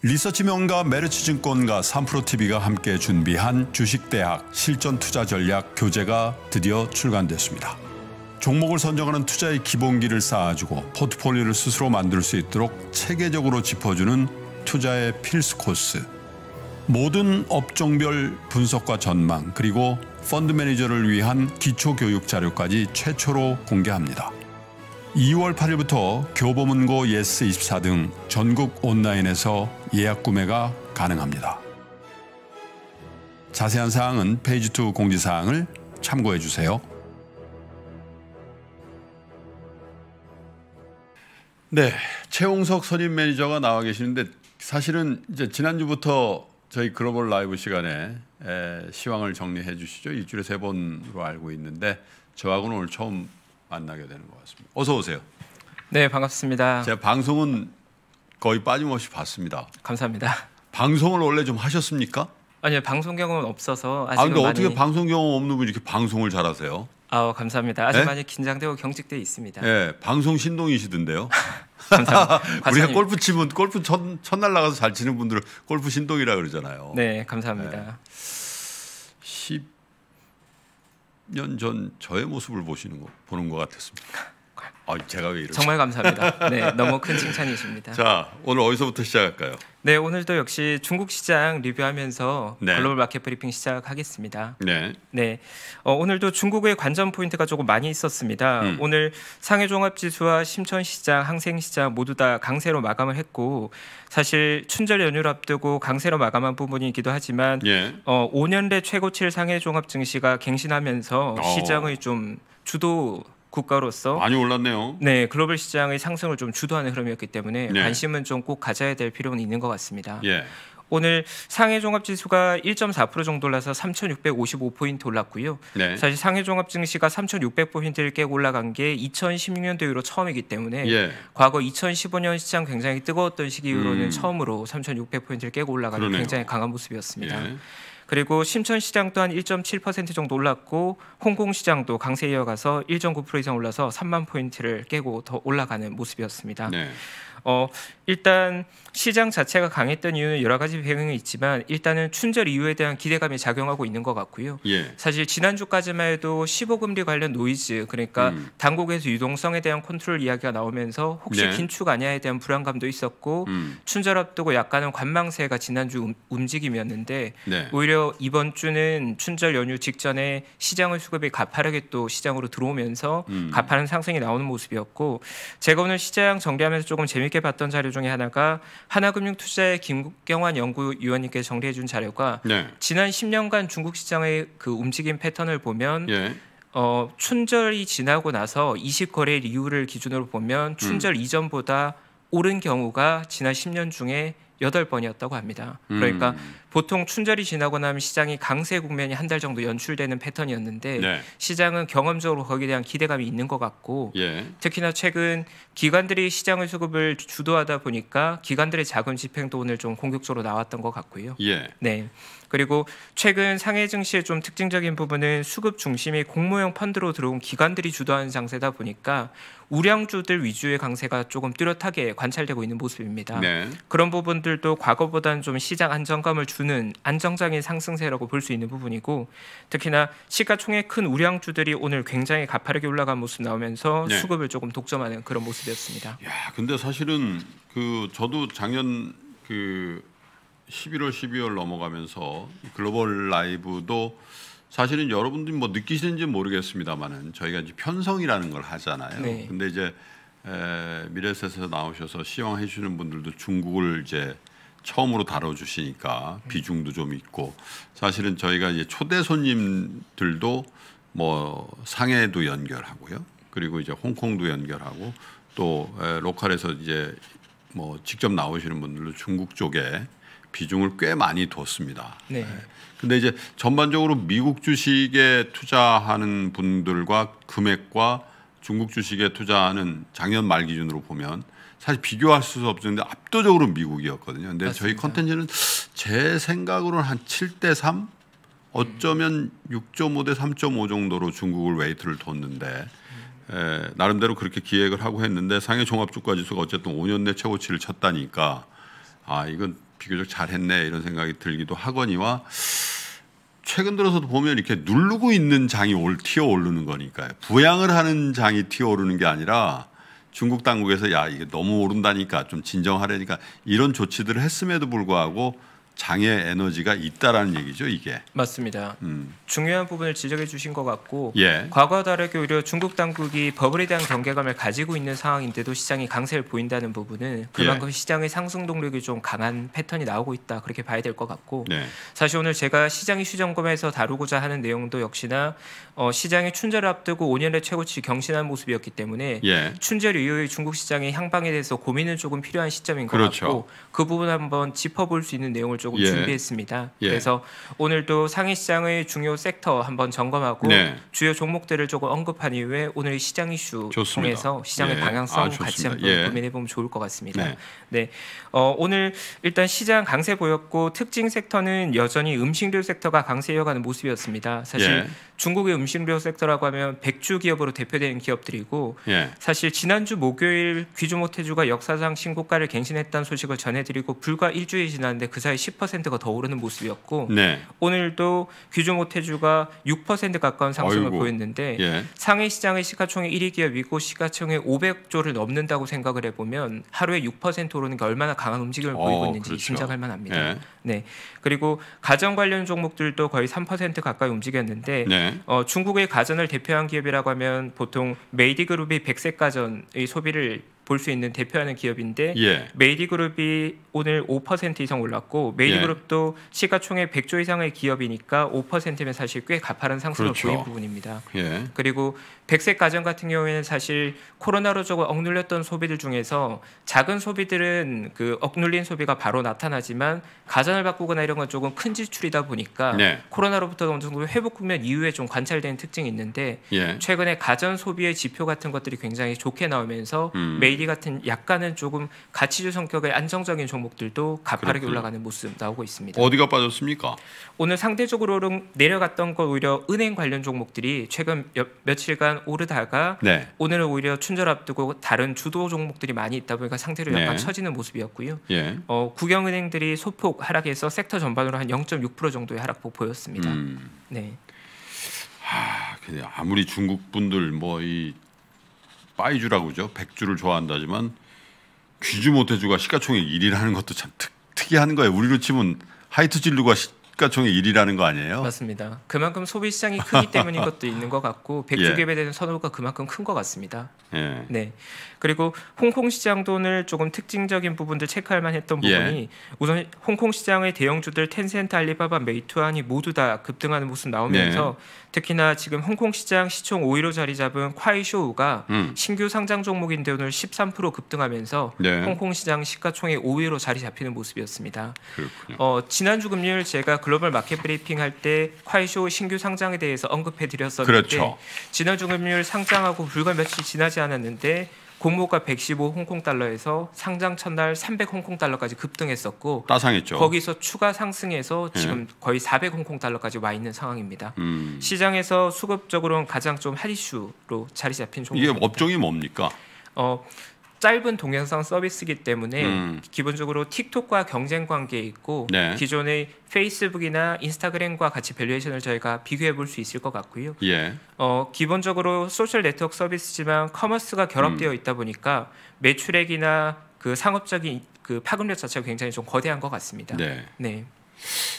리서치 명가 메르츠 증권과 삼프로 TV가 함께 준비한 주식대학 실전 투자 전략 교재가 드디어 출간됐습니다. 종목을 선정하는 투자의 기본기를 쌓아주고 포트폴리오를 스스로 만들 수 있도록 체계적으로 짚어주는 투자의 필수 코스. 모든 업종별 분석과 전망 그리고 펀드 매니저를 위한 기초 교육 자료까지 최초로 공개합니다. 2월 8일부터 교보문고 예스24 등 전국 온라인에서 예약 구매가 가능합니다. 자세한 사항은 페이지2 공지사항을 참고해 주세요. 네, 최홍석 선임 매니저가 나와 계시는데 사실은 이제 지난주부터 저희 글로벌 라이브 시간에 시황을 정리해 주시죠. 일주일에 세 번으로 알고 있는데 저하고는 오늘 처음 만나게 되는 것 같습니다. 어서 오세요. 네, 반갑습니다. 제가 방송은 거의 빠짐없이 봤습니다. 감사합니다. 방송을 원래 좀 하셨습니까? 아니요 방송 경험은 없어서 아, 아직아 근데 그러니까 어떻게 방송 경험 없는 분이 이렇게 방송을 잘하세요? 아 감사합니다. 아직 네? 많이 긴장되고 경직돼 있습니다. 예, 방송 신동이시던데요. 감사합니다. 우리가 골프 치면 골프 첫, 첫날 나가서 잘 치는 분들을 골프 신동이라 그러잖아요. 네, 감사합니다. 네. 예. 10년 전 저의 모습을 보시는 거 보는 것 같았습니다. 아, 제가 왜 이러죠? 정말 감사합니다. 네, 너무 큰 칭찬이십니다. 자, 오늘 어디서부터 시작할까요? 네, 오늘도 역시 중국 시장 리뷰하면서 네. 글로벌 마켓 브리핑 시작하겠습니다. 네. 네. 어, 오늘도 중국의 관전 포인트가 조금 많이 있었습니다. 음. 오늘 상해 종합 지수와 심천 시장, 항생 시장 모두 다 강세로 마감을 했고 사실 춘절 연휴를 앞두고 강세로 마감한 부분이기도 하지만 예. 어, 5년대 최고치를 상해 종합 증시가 갱신하면서 오. 어. 시장의 좀 주도 국가로서 많이 올랐네요. 네, 글로벌 시장의 상승을 좀 주도하는 흐름이었기 때문에 네. 관심은 좀 꼭 가져야 될 필요는 있는 것 같습니다. 예. 오늘 상해 종합 지수가 1.4% 정도 올라서 3,655포인트 올랐고요. 네. 사실 상해 종합 증시가 3,600포인트를 깨고 올라간 게 2016년도 이후로 처음이기 때문에 예. 과거 2015년 시장 굉장히 뜨거웠던 시기 이후로는 음. 처음으로 3,600포인트를 깨고 올라가는 그러네요. 굉장히 강한 모습이었습니다. 예. 그리고 심천 시장 또한 1.7% 정도 올랐고 홍콩 시장도 강세 이어가서 1.9% 이상 올라서 3만 포인트를 깨고 더 올라가는 모습이었습니다. 네. 어, 일단 시장 자체가 강했던 이유는 여러 가지 배경이 있지만 일단은 춘절 이후에 대한 기대감이 작용하고 있는 것 같고요. 예. 사실 지난주까지만 해도 15금리 관련 노이즈 그러니까 음. 당국에서 유동성에 대한 컨트롤 이야기가 나오면서 혹시 네. 긴축 아니야에 대한 불안감도 있었고 음. 춘절 앞두고 약간은 관망세가 지난주 음, 움직임이었는데 네. 오히려 이번 주는 춘절 연휴 직전에 시장의 수급이 가파르게 또 시장으로 들어오면서 음. 가파른 상승이 나오는 모습이었고 제가 오늘 시장 정리하면서 조금 재미 재미있게 봤던 자료 중에 하나가 하나금융투자의 김경환 연구위원님께 정리해 준 자료가 네. 지난 10년간 중국 시장의 그 움직임 패턴을 보면 예. 어, 춘절이 지나고 나서 2 0 거래일 이후를 기준으로 보면 춘절 음. 이전보다 오른 경우가 지난 10년 중에 여덟 번이었다고 합니다. 그러니까 음. 보통 춘절이 지나고 나면 시장이 강세 국면이 한 달 정도 연출되는 패턴이었는데 네. 시장은 경험적으로 거기에 대한 기대감이 있는 것 같고 예. 특히나 최근 기관들이 시장의 수급을 주도하다 보니까 기관들의 자금 집행도 오늘 좀 공격적으로 나왔던 것 같고요. 예. 네. 그리고 최근 상해 증시의 좀 특징적인 부분은 수급 중심이 공모형 펀드로 들어온 기관들이 주도하는 장세다 보니까 우량주들 위주의 강세가 조금 뚜렷하게 관찰되고 있는 모습입니다. 네. 그런 부분들도 과거보다는 좀 시장 안정감을 주는 안정적인 상승세라고 볼 수 있는 부분이고 특히나 시가총액 큰 우량주들이 오늘 굉장히 가파르게 올라간 모습 나오면서 네. 수급을 조금 독점하는 그런 모습이었습니다. 야, 근데 사실은 그 저도 작년 그 11월, 12월 넘어가면서 글로벌 라이브도 사실은 여러분들이 뭐 느끼시는지 모르겠습니다만은 저희가 이제 편성이라는 걸 하잖아요. 네. 근데 이제 에, 미래셋에서 나오셔서 시황해 주시는 분들도 중국을 이제 처음으로 다뤄주시니까 음. 비중도 좀 있고 사실은 저희가 이제 초대 손님들도 뭐 상해도 연결하고요. 그리고 이제 홍콩도 연결하고 또 에, 로컬에서 이제 뭐 직접 나오시는 분들도 중국 쪽에 비중을 꽤 많이 뒀습니다. 네. 근데 이제 전반적으로 미국 주식에 투자하는 분들과 금액과 중국 주식에 투자하는 작년 말 기준으로 보면 사실 비교할 수 없었는데 압도적으로 미국이었거든요. 근데 맞습니다. 저희 컨텐츠는 제 생각으로는 한 7대 3 어쩌면 6.5대3.5 정도로 중국을 웨이트를 뒀는데 에, 나름대로 그렇게 기획을 하고 했는데 상해 종합주가지수가 어쨌든 5년 내 최고치를 쳤다니까 아 이건 비교적 잘했네 이런 생각이 들기도 하거니와 최근 들어서도 보면 이렇게 누르고 있는 장이 올 튀어 오르는 거니까요. 부양을 하는 장이 튀어 오르는 게 아니라 중국 당국에서 야 이게 너무 오른다니까 좀 진정하려니까 이런 조치들을 했음에도 불구하고 장애 에너지가 있다라는 얘기죠, 이게. 맞습니다. 음. 중요한 부분을 지적해 주신 것 같고 예. 과거와 다르게 오히려 중국 당국이 버블에 대한 경계감을 가지고 있는 상황인데도 시장이 강세를 보인다는 부분은 그만큼 예. 시장의 상승 동력이 좀 강한 패턴이 나오고 있다 그렇게 봐야 될 것 같고 예. 사실 오늘 제가 시장 이슈 점검에서 다루고자 하는 내용도 역시나 어, 시장의 춘절을 앞두고 5년의 최고치 경신한 모습이었기 때문에 예. 춘절 이후의 중국 시장의 향방에 대해서 고민은 조금 필요한 시점인 것 그렇죠. 같고 그 부분 한번 짚어볼 수 있는 내용을 좀 조금 예. 준비했습니다. 예. 그래서 오늘도 상해 시장의 중요 섹터 한번 점검하고 네. 주요 종목들을 조금 언급한 이후에 오늘 시장 이슈 좋습니다. 통해서 시장의 예. 방향성 아, 같이 한번 고민해 보면 좋을 것 같습니다. 네. 네. 어, 오늘 일단 시장 강세 보였고 특징 섹터는 여전히 음식료 섹터가 강세 이어가는 모습이었습니다. 사실 예. 중국의 음식료 섹터라고 하면 백주 기업으로 대표되는 기업들이고 예. 사실 지난주 목요일 귀주 모태주가 역사상 신고가를 갱신했다는 소식을 전해드리고 불과 일주일 지났는데 그 사이 10 10%가 더 오르는 모습이었고 네. 오늘도 귀중 호 태주가 6% 가까운 상승을 어이구. 보였는데 예. 상해 시장의 시가총액 1위 기업이고 시가총액 500조를 넘는다고 생각을 해보면 하루에 6% 오르는 게 얼마나 강한 움직임을 어, 보이고 있는지 그렇죠. 짐작할 만합니다. 예. 네. 그리고 가전 관련 종목들도 거의 3% 가까이 움직였는데 네. 어, 중국의 가전을 대표한 기업이라고 하면 보통 메이디그룹이 백색 가전의 소비를 볼수 있는 대표하는 기업인데 예. 메이디그룹이 오늘 5% 이상 올랐고 메이디그룹도 예. 시가총액 100조 이상의 기업이니까 5%면 사실 꽤 가파른 상승을 그렇죠. 보인 부분입니다. 예. 그리고 백색 가전 같은 경우에는 사실 코로나로 조금 억눌렸던 소비들 중에서 작은 소비들은 그 억눌린 소비가 바로 나타나지만 가전을 바꾸거나 이런 건 조금 큰 지출이다 보니까 네. 코로나로부터 어느 정도 그 회복 국면 이후에 좀 관찰된 특징이 있는데 예. 최근에 가전 소비의 지표 같은 것들이 굉장히 좋게 나오면서 음. 메이리 같은 약간은 조금 가치주 성격의 안정적인 종목들도 가파르게 그렇군요. 올라가는 모습 나오고 있습니다. 어디가 빠졌습니까? 오늘 상대적으로 내려갔던 거 오히려 은행 관련 종목들이 최근 며칠간 약간 오르다가 네. 오늘은 오히려 춘절 앞두고 다른 주도 종목들이 많이 있다 보니까 상태로 약간 예. 처지는 모습이었고요. 예. 어, 국영은행들이 소폭 하락해서 섹터 전반으로 한 0.6% 정도의 하락폭 보였습니다. 음. 네. 하, 아무리 중국 분들 뭐 이 빠이주라고죠 백주를 좋아한다지만 귀주 못해주가 시가총액 1위라는 것도 참 특, 이한 거예요. 우리로 치면 하이트 진루가 시가총액1위라는거 아니에요? 맞습니다. 그만큼 소비 시장이 크기 때문인 것도 있는 것 같고 백주개에 예. 대한 선호가 그만큼 큰 것 같습니다. 예. 네. 그리고 홍콩 시장 돈을 조금 특징적인 부분들 체크할 만했던 예. 부분이 예. 우선 홍콩 시장의 대형주들 텐센트, 알리바바, 메이투안이 모두 다 급등하는 모습 나오면서 예. 특히나 지금 홍콩 시장 시총 5위로 자리 잡은 콰이쇼우가 음. 신규 상장 종목인데 오늘 13% 급등하면서 네. 홍콩 시장 시가총액 5위로 자리 잡히는 모습이었습니다. 그렇군요. 어, 지난주 금요일 제가 글로벌 마켓 브리핑 할 때 콰이쇼 신규 상장에 대해서 언급해 드렸었는데 그렇죠. 진난 중금률 상장하고 불과 며칠 지나지 않았는데 공모가 115 홍콩 달러에서 상장 첫날 300 홍콩 달러까지 급등했었고 따상했죠. 거기서 추가 상승해서 예. 지금 네. 거의 400 홍콩 달러까지 와 있는 상황입니다. 음. 시장에서 수급적으로는 가장 좀 핫이슈로 자리 잡힌 종목. 이게 업종이 뭡니까? 어 짧은 동영상 서비스이기 때문에 음. 기본적으로 틱톡과 경쟁 관계에 있고 네. 기존의 페이스북이나 인스타그램과 같이 밸류에이션을 저희가 비교해 볼 수 있을 것 같고요. 예. 어, 기본적으로 소셜 네트워크 서비스지만 커머스가 결합되어 음. 있다 보니까 매출액이나 그 상업적인 그 파급력 자체가 굉장히 좀 거대한 것 같습니다. 네. 네.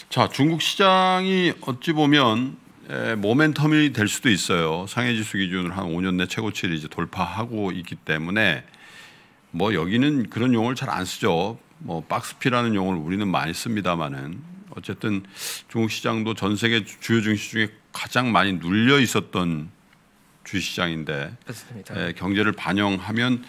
자, 중국 시장이 어찌 보면 에, 모멘텀이 될 수도 있어요. 상해 지수 기준으로 한 5년 내 최고치를 이제 돌파하고 있기 때문에 뭐 여기는 그런 용어를 잘 안 쓰죠. 뭐 박스피라는 용어를 우리는 많이 씁니다만은 어쨌든 중국 시장도 전 세계 주요 증시 중에 가장 많이 눌려 있었던 주시장인데 예, 경제를 반영하면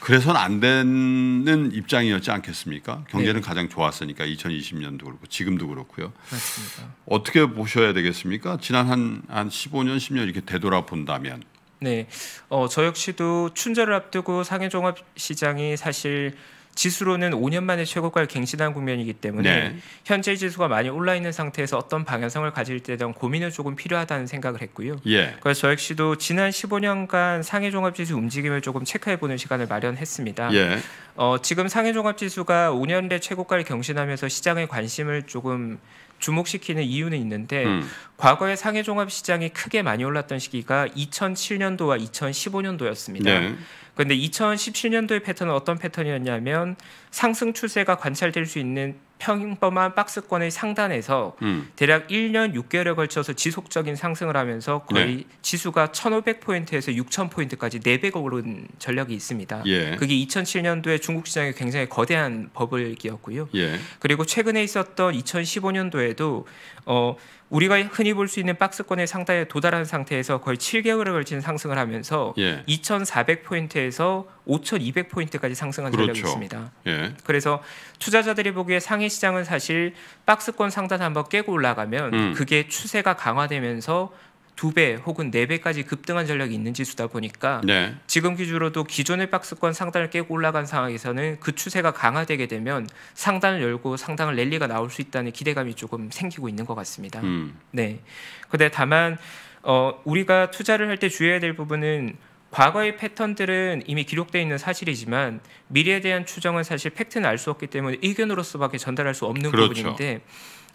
그래서는 안 되는 입장이었지 않겠습니까? 경제는 네. 가장 좋았으니까 2020년도 그렇고 지금도 그렇고요. 맞습니다. 어떻게 보셔야 되겠습니까? 지난 한, 한 15년, 10년 이렇게 되돌아본다면 네, 어, 저 역시도 춘절을 앞두고 상해종합 시장이 사실 지수로는 5년 만에 최고가를 갱신한 국면이기 때문에 네. 현재 지수가 많이 올라 있는 상태에서 어떤 방향성을 가질때에 대한 고민은 조금 필요하다는 생각을 했고요. 예. 그래서 저 역시도 지난 15년간 상해 종합지수 움직임을 조금 체크해 보는 시간을 마련했습니다. 예. 어, 지금 상해 종합지수가 5년내 최고가를 경신하면서 시장의 관심을 조금 주목시키는 이유는 있는데 음. 과거에 상해 종합 시장이 크게 많이 올랐던 시기가 2007년도와 2015년도였습니다. 네. 그런데 2017년도의 패턴은 어떤 패턴이었냐면 상승 추세가 관찰될 수 있는 평범한 박스권의 상단에서 음. 대략 1년 6개월에 걸쳐서 지속적인 상승을 하면서 거의 네. 지수가 1,500포인트에서 6,000포인트까지 4배가 오른 전력이 있습니다. 예. 그게 2007년도에 중국 시장에 굉장히 거대한 버블기였고요. 예. 그리고 최근에 있었던 2015년도에도 어, 우리가 흔히 볼 수 있는 박스권의 상단에 도달한 상태에서 거의 7개월에 걸친 상승을 하면서 예. 2,400포인트에서 5,200포인트까지 상승한 그렇죠. 전력이 있습니다. 예. 그래서 투자자들이 보기에 상해 시장은 사실 박스권 상단 한 번 깨고 올라가면 음. 그게 추세가 강화되면서 두배 혹은 네 배까지 급등한 전략이 있는 지수다 보니까 네. 지금 기준으로도 기존의 박스권 상단을 깨고 올라간 상황에서는 그 추세가 강화되게 되면 상단을 열고 상당한 랠리가 나올 수 있다는 기대감이 조금 생기고 있는 것 같습니다. 음. 네. 근데 다만 어, 우리가 투자를 할 때 주의해야 될 부분은 과거의 패턴들은 이미 기록되어 있는 사실이지만 미래에 대한 추정은 사실 팩트는 알 수 없기 때문에 의견으로서밖에 전달할 수 없는 그렇죠. 부분인데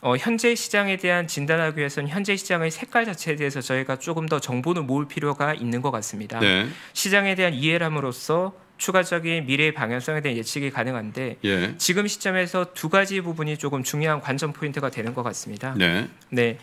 어, 현재 시장에 대한 진단하기 위해서는 현재 시장의 색깔 자체에 대해서 저희가 조금 더 정보를 모을 필요가 있는 것 같습니다. 네. 시장에 대한 이해를 함으로써 추가적인 미래의 방향성에 대한 예측이 가능한데 예. 지금 시점에서 두 가지 부분이 조금 중요한 관전 포인트가 되는 것 같습니다. 네. 네.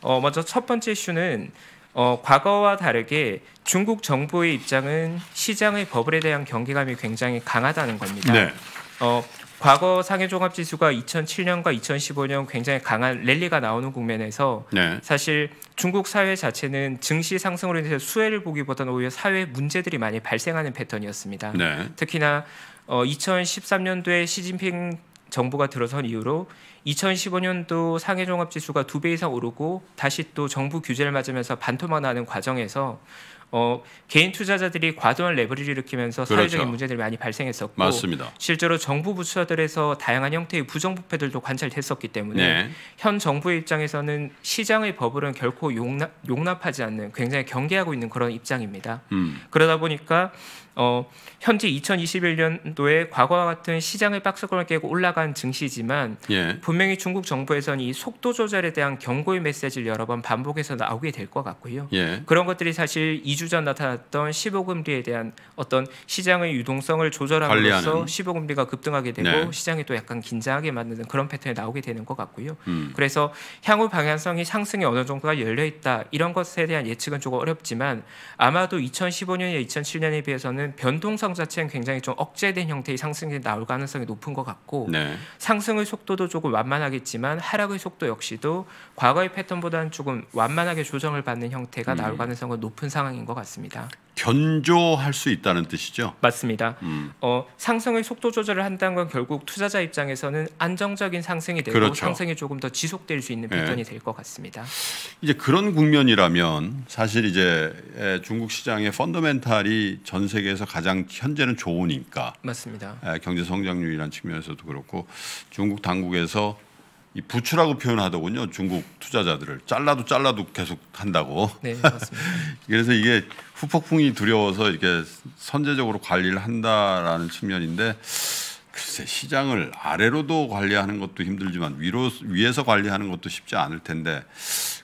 어, 먼저 첫 번째 이슈는 어, 과거와 다르게 중국 정부의 입장은 시장의 버블에 대한 경계감이 굉장히 강하다는 겁니다. 네. 어, 과거 상해종합지수가 2007년과 2015년 굉장히 강한 랠리가 나오는 국면에서 네. 사실 중국 사회 자체는 증시 상승으로 인해서 수혜를 보기보다는 오히려 사회 문제들이 많이 발생하는 패턴이었습니다. 네. 특히나 어, 2013년도에 시진핑 정부가 들어선 이후로 2015년도 상해종합지수가 두 배 이상 오르고 다시 또 정부 규제를 맞으면서 반토막 나는 과정에서 어, 개인 투자자들이 과도한 레버리를 일으키면서 그렇죠. 사회적인 문제들이 많이 발생했었고 맞습니다. 실제로 정부 부처들에서 다양한 형태의 부정부패들도 관찰됐었기 때문에 네. 현 정부의 입장에서는 시장의 버블은 결코 용납, 용납하지 않는 굉장히 경계하고 있는 그런 입장입니다. 음. 그러다 보니까 어, 현재 2021년도에 과거와 같은 시장의 박스권을 깨고 올라간 증시지만 예. 분명히 중국 정부에서는 이 속도 조절에 대한 경고의 메시지를 여러 번 반복해서 나오게 될 것 같고요. 예. 그런 것들이 사실 2주 전 나타났던 15금리에 대한 어떤 시장의 유동성을 조절함으로써 15금리가 급등하게 되고 네. 시장이 또 약간 긴장하게 만드는 그런 패턴이 나오게 되는 것 같고요. 음. 그래서 향후 방향성이 상승이 어느 정도가 열려 있다 이런 것에 대한 예측은 조금 어렵지만 아마도 2 0 1 5년이나 2007년에 비해서는 보면은 변동성 자체는 굉장히 좀 억제된 형태의 상승이 나올 가능성이 높은 것 같고 네. 상승의 속도도 조금 완만하겠지만 하락의 속도 역시도 과거의 패턴보다는 조금 완만하게 조정을 받는 형태가 나올 음. 가능성은 높은 상황인 것 같습니다. 견조할 수 있다는 뜻이죠. 맞습니다. 음. 어, 상승의 속도 조절을 한다는 건 결국 투자자 입장에서는 안정적인 상승이 되고 그렇죠. 상승이 조금 더 지속될 수 있는 패턴이 네. 예. 될것 같습니다. 이제 그런 국면이라면 사실 이제 예, 중국 시장의 펀더멘탈이 전 세계에서 가장 현재는 좋으니까 맞습니다. 예, 경제 성장률이란 측면에서도 그렇고 중국 당국에서 이 부추라고 표현하더군요. 중국 투자자들을 잘라도 잘라도 계속 한다고. 네, 맞습니다. 그래서 이게 후폭풍이 두려워서 이렇게 선제적으로 관리를 한다라는 측면인데 글쎄 시장을 아래로도 관리하는 것도 힘들지만 위로 위에서 관리하는 것도 쉽지 않을 텐데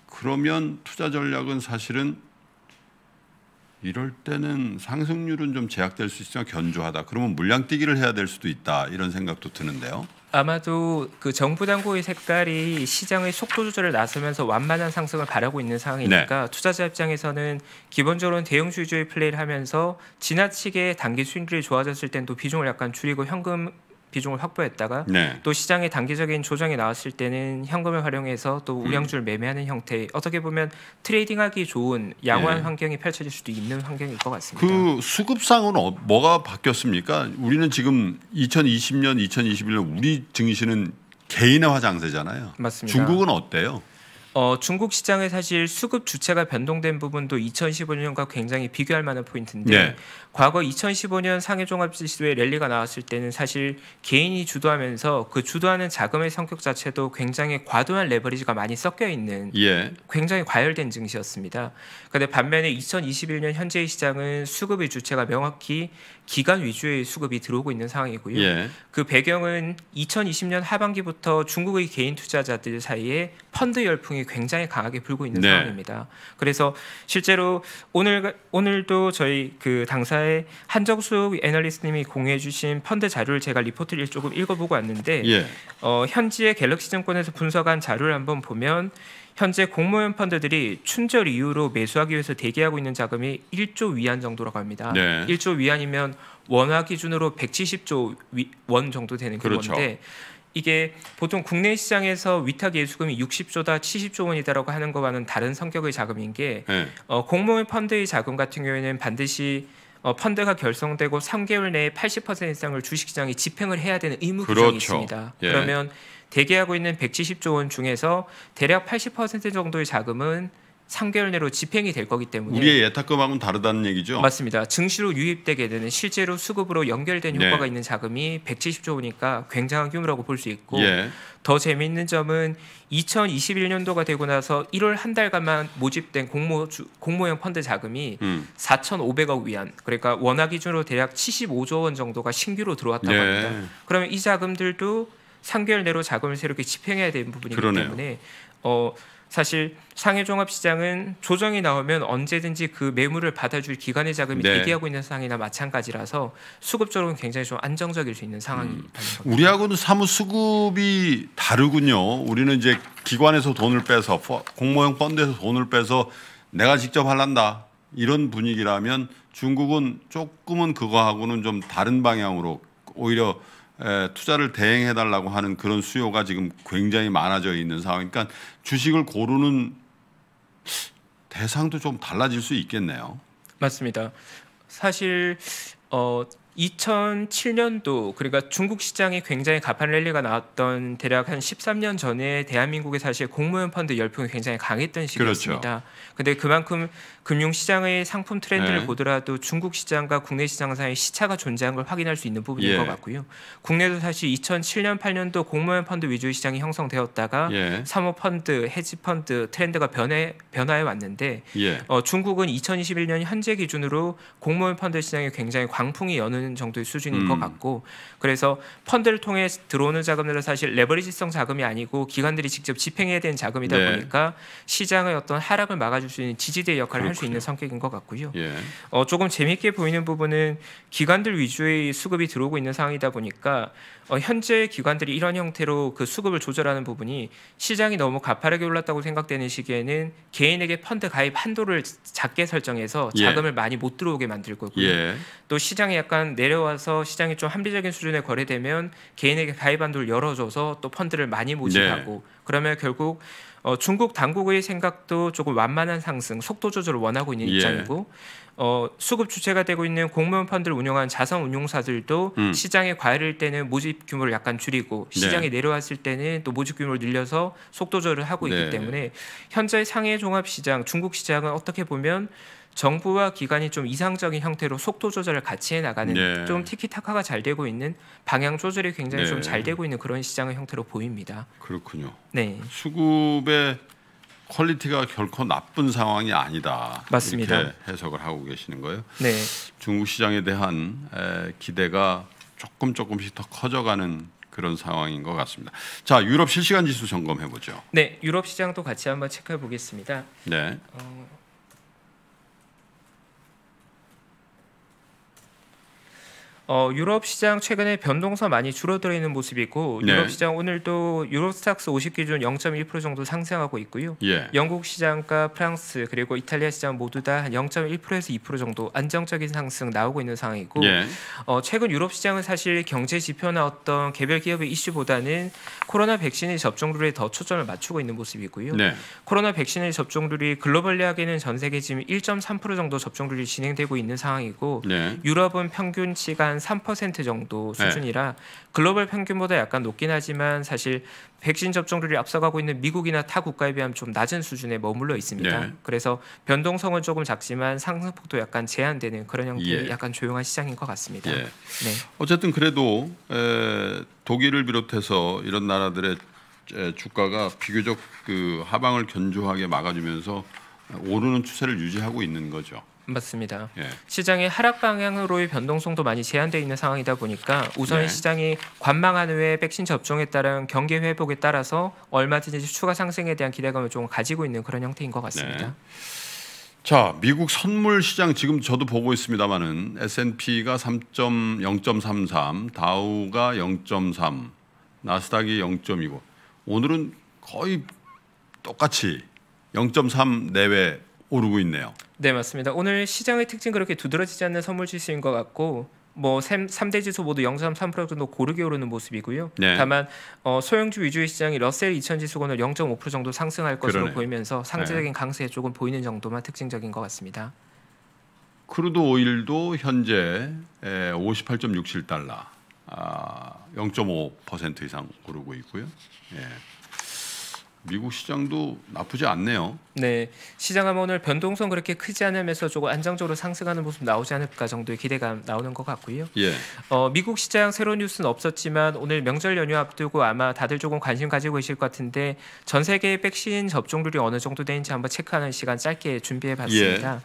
그러면 투자 전략은 사실은 이럴 때는 상승률은 좀 제약될 수 있으나 견조하다. 그러면 물량 뛰기를 해야 될 수도 있다. 이런 생각도 드는데요. 아마도 그 정부 당국의 색깔이 시장의 속도 조절을 나서면서 완만한 상승을 바라고 있는 상황이니까 네. 투자자 입장에서는 기본적으로는 대형 주주의 플레이를 하면서 지나치게 단기 수익률이 좋아졌을 땐 또 비중을 약간 줄이고 현금 비중을 확보했다가 네. 또 시장에 단기적인 조정이 나왔을 때는 현금을 활용해서 또 음. 우량주를 음. 매매하는 형태 어떻게 보면 트레이딩하기 좋은 양호한 네. 환경이 펼쳐질 수도 있는 환경일 것 같습니다. 그 수급상은 어, 뭐가 바뀌었습니까? 우리는 지금 2020년, 2021년 우리 증시는 개인화 장세잖아요. 맞습니다. 중국은 어때요? 어, 중국 시장의 사실 수급 주체가 변동된 부분도 2015년과 굉장히 비교할 만한 포인트인데 네. 과거 2015년 상해 종합지수의 랠리가 나왔을 때는 사실 개인이 주도하면서 그 주도하는 자금의 성격 자체도 굉장히 과도한 레버리지가 많이 섞여 있는 예. 굉장히 과열된 증시였습니다. 그런데 반면에 2021년 현재의 시장은 수급의 주체가 명확히 기간 위주의 수급이 들어오고 있는 상황이고요. 예. 그 배경은 2020년 하반기부터 중국의 개인 투자자들 사이에 펀드 열풍이 굉장히 강하게 불고 있는 네. 상황입니다. 그래서 실제로 오늘 오늘도 저희 그 당사의 한정수 애널리스트님이 공유해주신 펀드 자료를 제가 리포트를 조금 읽어보고 왔는데 예. 어, 현지의 갤럭시 증권에서 분석한 자료를 한번 보면 현재 공모연 펀드들이 춘절 이후로 매수하기 위해서 대기하고 있는 자금이 1조 위안 정도라고 합니다. 네. 1조 위안이면 원화 기준으로 170조 위, 원 정도 되는 그렇죠. 건데 이게 보통 국내 시장에서 위탁 예수금이 60조다 70조 원이다라고 하는 것과는 다른 성격의 자금인 게 네. 어, 공모의 펀드의 자금 같은 경우에는 반드시 어, 펀드가 결성되고 3개월 내에 80% 이상을 주식시장에 집행을 해야 되는 의무 규정이 그렇죠. 있습니다. 예. 그러면 대기하고 있는 170조 원 중에서 대략 80% 정도의 자금은 3개월 내로 집행이 될 거기 때문에 우리의 예탁금하고는 다르다는 얘기죠. 맞습니다. 증시로 유입되게 되는 실제로 수급으로 연결된 네. 효과가 있는 자금이 170조 원이니까 굉장한 규모라고 볼 수 있고 예. 더 재미있는 점은 2021년도가 되고 나서 1월 한 달간만 모집된 공모 공모형 펀드 자금이 음. 4,500억 위안 그러니까 원화 기준으로 대략 75조 원 정도가 신규로 들어왔다고 예. 합니다. 그러면 이 자금들도 3개월 내로 자금을 새롭게 집행해야 되는 부분이기 그러네요. 때문에 어, 사실 상해 종합 시장은 조정이 나오면 언제든지 그 매물을 받아줄 기관의 자금이 네. 대기하고 있는 상황이나 마찬가지라서 수급적으로는 굉장히 좀 안정적일 수 있는 상황이 음. 우리하고는 사무 수급이 다르군요. 우리는 이제 기관에서 돈을 빼서 공모형 펀드에서 돈을 빼서 내가 직접 할란다 이런 분위기라면 중국은 조금은 그거하고는 좀 다른 방향으로 오히려 투자를 대행해달라고 하는 그런 수요가 지금 굉장히 많아져 있는 상황. 이니까 그러니까 주식을 고르는 대상도 좀 달라질 수 있겠네요. 맞습니다. 사실 어, 2007년도 그러니까 중국 시장이 굉장히 가판 랠리가 나왔던 대략 한 13년 전에 대한민국에 사실 공무원 펀드 열풍이 굉장히 강했던 그렇죠. 시기였습니다. 그렇죠. 데 그만큼 금융 시장의 상품 트렌드를 네. 보더라도 중국 시장과 국내 시장 사이 시차가 존재한 걸 확인할 수 있는 부분인 예. 것 같고요. 국내도 사실 2007년 8년도 공무원 펀드 위주의 시장이 형성되었다가 예. 사모펀드, 헤지펀드 트렌드가 변해 변화해 왔는데 예. 어, 중국은 2021년 현재 기준으로 공무원 펀드 시장이 굉장히 광풍이 여는 있는 정도의 수준인 음. 것 같고 그래서 펀드를 통해 들어오는 자금들은 사실 레버리지성 자금이 아니고 기관들이 직접 집행해야 되는 자금이다 네. 보니까 시장의 어떤 하락을 막아줄 수 있는 지지대 역할을 할 수 있는 성격인 것 같고요. 예. 어, 조금 재미있게 보이는 부분은 기관들 위주의 수급이 들어오고 있는 상황이다 보니까 어, 현재 기관들이 이런 형태로 그 수급을 조절하는 부분이 시장이 너무 가파르게 올랐다고 생각되는 시기에는 개인에게 펀드 가입 한도를 작게 설정해서 예. 자금을 예. 많이 못 들어오게 만들 거고요. 예. 또 시장에 약간 내려와서 시장이 좀 합리적인 수준에 거래되면 개인에게 가입한도를 열어줘서 또 펀드를 많이 모집하고 네. 그러면 결국 어, 중국 당국의 생각도 조금 완만한 상승, 속도 조절을 원하고 있는 예. 입장이고 어, 수급 주체가 되고 있는 공무원 펀드를 운영한 자산 운용사들도 음. 시장에 과열일 때는 모집 규모를 약간 줄이고 네. 시장이 네. 내려왔을 때는 또 모집 규모를 늘려서 속도 조절을 하고 있기 네. 때문에 현재 상해 종합 시장, 중국 시장은 어떻게 보면 정부와 기관이 좀 이상적인 형태로 속도 조절을 같이 해 나가는 네. 좀 티키타카가 잘 되고 있는 방향 조절이 굉장히 네. 좀잘 되고 있는 그런 시장의 형태로 보입니다. 그렇군요. 네. 수급의 퀄리티가 결코 나쁜 상황이 아니다. 맞습니다. 이렇게 해석을 하고 계시는 거예요. 네. 중국 시장에 대한 기대가 조금 조금씩 더 커져가는 그런 상황인 것 같습니다. 자, 유럽 실시간 지수 점검해 보죠. 네, 유럽 시장도 같이 한번 체크해 보겠습니다. 네. 어... 어, 유럽 시장 최근에 변동성 많이 줄어들어 있는 모습이고 네. 유럽 시장 오늘도 유로 스탁스 50 기준 0.1% 정도 상승하고 있고요. 예. 영국 시장과 프랑스 그리고 이탈리아 시장 모두 다한 0.1%에서 2% 정도 안정적인 상승 나오고 있는 상황이고 예. 어, 최근 유럽 시장은 사실 경제 지표나 어떤 개별 기업의 이슈보다는 코로나 백신의 접종률에 더 초점을 맞추고 있는 모습이고요. 네. 코로나 백신의 접종률이 글로벌리하게는 전 세계 지금 1.3% 정도 접종률이 진행되고 있는 상황이고 네. 유럽은 평균치가 한3% 정도 네. 수준이라 글로벌 평균보다 약간 높긴 하지만 사실 백신 접종률이 앞서가고 있는 미국이나 타 국가에 비하면 좀 낮은 수준에 머물러 있습니다. 예. 그래서 변동성은 조금 작지만 상승폭도 약간 제한되는 그런 형태의 예. 약간 조용한 시장인 것 같습니다. 예. 네. 어쨌든 그래도 에, 독일을 비롯해서 이런 나라들의 주가가 비교적 그 하방을 견조하게 막아주면서 오르는 추세를 유지하고 있는 거죠. 맞습니다. 예. 시장의 하락 방향으로의 변동성도 많이 제한되어 있는 상황이다 보니까 우선 네. 시장이 관망한 후에 백신 접종에 따른 경기 회복에 따라서 얼마든지 추가 상승에 대한 기대감을 좀 가지고 있는 그런 형태인 것 같습니다. 네. 자, 미국 선물 시장 지금 저도 보고 있습니다만은 S&P가 3.0.33, 다우가 0.3, 나스닥이 0 2 5 오늘은 거의 똑같이 0.3 내외 오르고 있네요. 네 맞습니다. 오늘 시장의 특징 그렇게 두드러지지 않는 선물 지수인 것 같고 뭐 3, 대 지수 모두 0.3% 정도 고르게 오르는 모습이고요. 네. 다만 어, 소형주 위주의 시장이 러셀 2000지수권을0.5% 정도 상승할 것으로 그러네. 보이면서 네. 상대적인 네. 강세 에 조금 보이는 정도만 특징적인 것 같습니다. 크루드 오일도 현재 58.67달러 아, 0.5% 이상 오르고 있고요. 예. 미국 시장도 나쁘지 않네요. 네, 시장은 오늘 변동성 그렇게 크지 않으면서 조금 안정적으로 상승하는 모습 나오지 않을까 정도의 기대감 나오는 것 같고요. 예. 어, 미국 시장 새로운 뉴스는 없었지만 오늘 명절 연휴 앞두고 아마 다들 조금 관심 가지고 계실 것 같은데 전 세계의 백신 접종률이 어느 정도 되는지 한번 체크하는 시간 짧게 준비해 봤습니다. 예.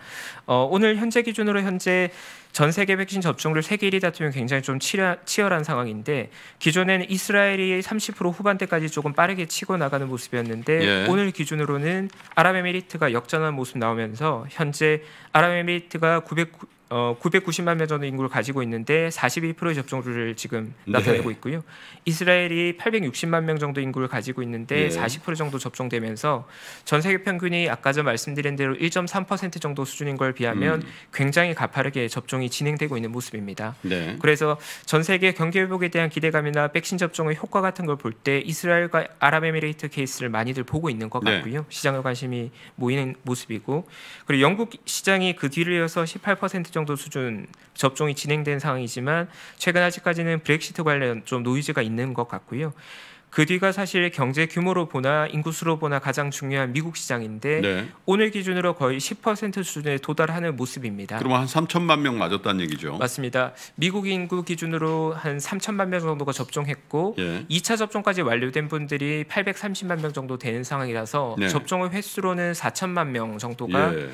어, 오늘 현재 기준으로 현재 전 세계 백신 접종률 세계 1위 다투면 굉장히 좀 치열한 상황인데 기존에는 이스라엘이 30% 후반대까지 조금 빠르게 치고 나가는 모습이었는데 예. 오늘 기준으로는 아랍에미리트가 역전한 모습 나오면서 현재 아랍에미리트가 900 어, 990만 명 정도 인구를 가지고 있는데 42%의 접종률을 지금 네. 나타내고 네. 있고요. 이스라엘이 860만 명 정도 인구를 가지고 있는데 네. 40% 정도 접종되면서 전 세계 평균이 아까 전 말씀드린 대로 1.3% 정도 수준인 걸 비하면 음. 굉장히 가파르게 접종이 진행되고 있는 모습입니다. 네. 그래서 전 세계 경기 회복에 대한 기대감이나 백신 접종의 효과 같은 걸 볼 때 이스라엘과 아랍에미레이트 케이스를 많이들 보고 있는 것 네. 같고요. 시장의 관심이 모이는 모습이고 그리고 영국 시장이 그 뒤를 이어서 18% 정도 수준 접종이 진행된 상황이지만 최근 아직까지는 브렉시트 관련 좀 노이즈가 있는 것 같고요. 그 뒤가 사실 경제 규모로 보나 인구수로 보나 가장 중요한 미국 시장인데 네. 오늘 기준으로 거의 10% 수준에 도달하는 모습입니다. 그러면한 3천만 명 맞았다는 얘기죠? 맞습니다. 미국 인구 기준으로 한 3천만 명 정도가 접종했고 예. 2차 접종까지 완료된 분들이 830만 명 정도 되는 상황이라서 네. 접종의 횟수로는 4천만 명 정도가 예.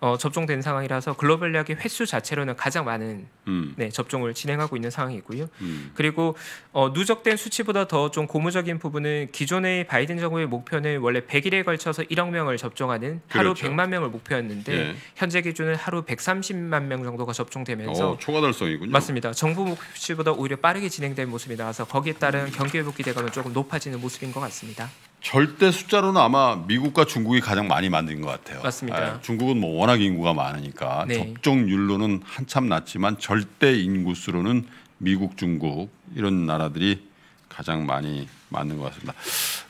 어, 접종된 상황이라서 글로벌 약의 횟수 자체로는 가장 많은 음. 네, 접종을 진행하고 있는 상황이고요. 음. 그리고 어, 누적된 수치보다 더 좀 고무적인 부분은 기존의 바이든 정부의 목표는 원래 100일에 걸쳐서 1억 명을 접종하는 하루 그렇죠. 100만 명을 목표였는데 예. 현재 기준은 하루 130만 명 정도가 접종되면서 어, 초과 달성이군요. 맞습니다. 정부 목표치보다 오히려 빠르게 진행된 모습이 나와서 거기에 따른 경기 회복 기대감은 조금 높아지는 모습인 것 같습니다. 절대 숫자로는 아마 미국과 중국이 가장 많이 만든 것 같아요. 맞습니다. 네, 중국은 뭐 워낙 인구가 많으니까 네. 접종률로는 한참 낮지만 절대 인구수로는 미국, 중국 이런 나라들이 가장 많이 맞는 것 같습니다.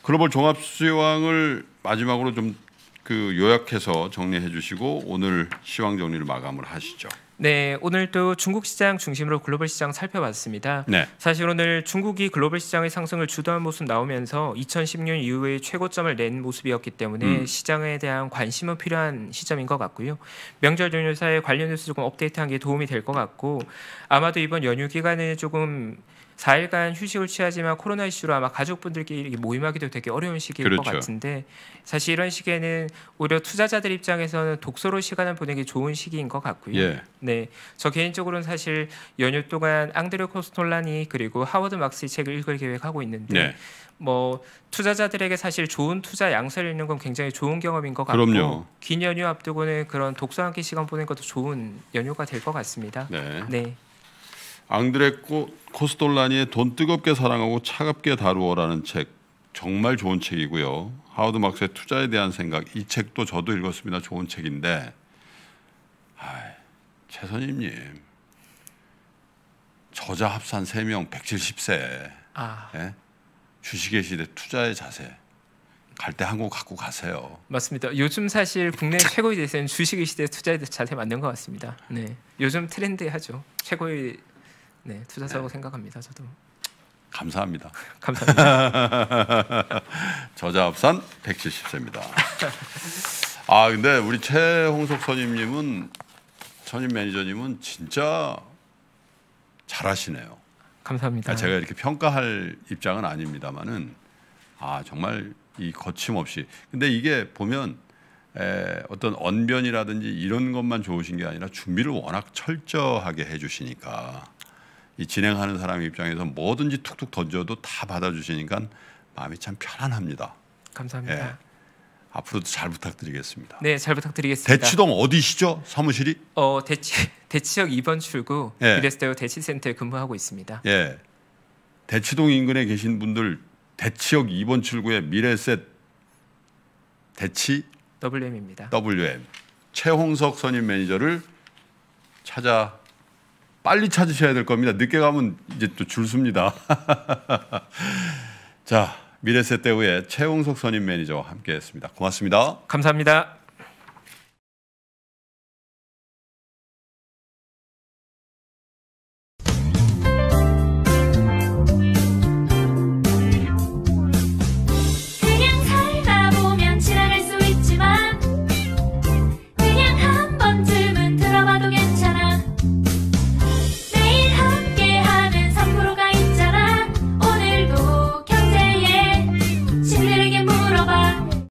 글로벌 종합 수요을 마지막으로 좀 그 요약해서 정리해 주시고 오늘 시황 정리를 마감을 하시죠. 네, 오늘도 중국 시장 중심으로 글로벌 시장 살펴봤습니다. 네. 사실 오늘 중국이 글로벌 시장의 상승을 주도한 모습 나오면서 2016년 이후의 최고점을 낸 모습이었기 때문에 음. 시장에 대한 관심은 필요한 시점인 것 같고요. 명절 연휴 사이 관련 뉴스 조금 업데이트한 게 도움이 될 것 같고 아마도 이번 연휴 기간에 조금 4일간 휴식을 취하지만 코로나 이슈로 아마 가족분들끼리 모임하기도 되게 어려운 시기일 그렇죠. 것 같은데 사실 이런 시기에는 오히려 투자자들 입장에서는 독서로 시간을 보내기 좋은 시기인 것 같고요. 예. 네, 저 개인적으로는 사실 연휴 동안 앙드레 코스톨라니 그리고 하워드 막스의 책을 읽을 계획하고 있는데 예. 뭐 투자자들에게 사실 좋은 투자 양서를 읽는 건 굉장히 좋은 경험인 것 같고 그럼요. 긴 연휴 앞두고는 그런 독서 함께 시간 보낸 것도 좋은 연휴가 될 것 같습니다. 네. 네. 앙드레 코스돌라니의돈 뜨겁게 사랑하고 차갑게 다루어라는 책 정말 좋은 책이고요. 하워드 막스의 투자에 대한 생각 이 책도 저도 읽었습니다. 좋은 책인데 아 최선임님 저자 합산 3명 170세 아. 예? 주식의 시대 투자의 자세 갈 때 한국 갖고 가세요. 맞습니다. 요즘 사실 국내 최고의 대세는 주식의 시대 투자의 자세 맞는 것 같습니다. 네, 요즘 트렌드하죠. 최고의 네, 투자자라고 네. 생각합니다. 저도. 감사합니다. 감사합니다. 저자합산 170세입니다. 아 근데 우리 최홍석 선임님은 선임 매니저님은 진짜 잘하시네요. 감사합니다. 제가 이렇게 평가할 입장은 아닙니다만은 아 정말 이 거침없이 근데 이게 보면 에, 어떤 언변이라든지 이런 것만 좋으신 게 아니라 준비를 워낙 철저하게 해주시니까 이 진행하는 사람 입장에서 뭐든지 툭툭 던져도 다 받아주시니까 마음이 참 편안합니다. 감사합니다. 예. 앞으로도 잘 부탁드리겠습니다. 네, 잘 부탁드리겠습니다. 대치동 어디시죠? 사무실이? 어, 대치 대치역 2번 출구 예. 레스테오 대치센터에 근무하고 있습니다. 예. 대치동 인근에 계신 분들 대치역 2번 출구에 미래셋 대치 WM입니다. WM 최홍석 선임 매니저를 찾아 빨리 찾으셔야 될 겁니다. 늦게 가면 이제 또 줄습니다. 자, 미래세대우의 최홍석 선임 매니저와 함께했습니다. 고맙습니다. 감사합니다.